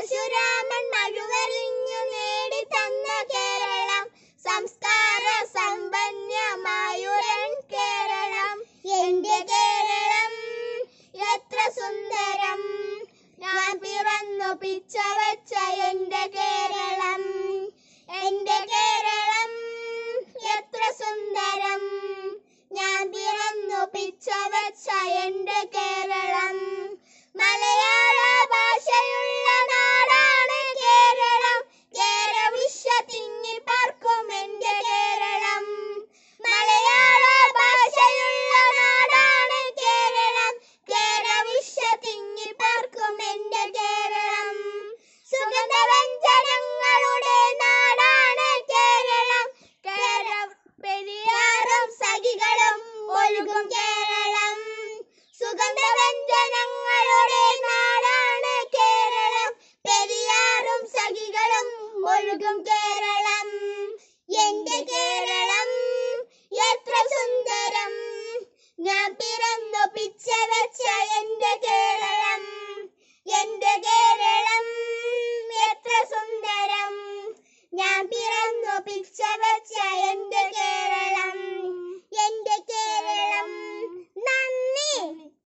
പരശുരാമൻ മഴുവരിഞ്ഞു നേടി തന്ന കേരളം സംസ്കാര സമ്പന്നമായുരൻ കേരളം എന്റെ കേരളം എത്ര സുന്ദരം ഞാൻ പിറന്നു പിച്ചവച്ച എന്റെ കേരളം എന്റെ കേരളം എത്ര സുന്ദരം ഞാൻ പിറന്നു പിച്ചവച്ച എന്റെ കേരളം മലയാള ഒഴുകും കേരളം എന്റെ കേരളം എത്ര സുന്ദരം ഞാൻ പിറന്നു പിച്ച വെച്ച എന്റെ കേരളം എന്റെ കേരളം എത്ര സുന്ദരം ഞാൻ പിറന്നു പിച്ച വെച്ച എന്റെ